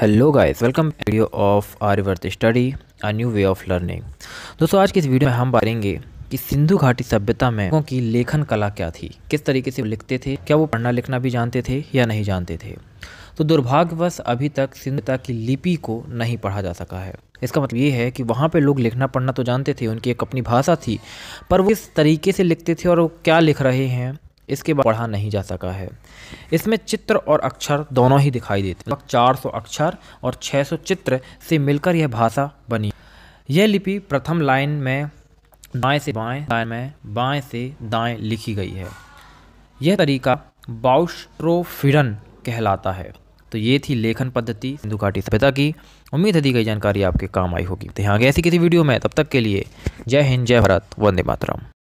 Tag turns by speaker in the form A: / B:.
A: hello guys welcome video of Aryavart study a new way of learning दोस्तों आज की इस वीडियो में हम बारेंगे कि सिंधु घाटी सभ्यता में लोगों की लेखन कला क्या थी किस तरीके से लिखते थे क्या वो पढ़ना लिखना भी जानते थे या नहीं जानते थे तो दुर्भाग्यवश अभी तक सिंधुता की लिपि को नहीं पढ़ा जा सका है इसका मतलब ये है कि वहाँ पर लोग लिखना पढ़ना तो जानते थे उनकी एक अपनी भाषा थी पर वो किस तरीके से लिखते थे और वो क्या लिख रहे हैं इसके बाद पढ़ा नहीं जा सका है इसमें चित्र और अक्षर दोनों ही दिखाई देते चार 400 अक्षर और 600 चित्र से मिलकर यह भाषा बनी यह लिपि प्रथम लाइन में दाएं से बाएं दाएं में बाएं से दाएं लिखी गई है यह तरीका बाउस्ट्रोफिडन कहलाता है तो ये थी लेखन पद्धति सिंधु घाटी सभ्यता की उम्मीद है दी गई जानकारी आपके काम आई होगी तो यहाँ ऐसी किसी वीडियो में तब तक के लिए
B: जय हिंद जय भारत वंदे मातरम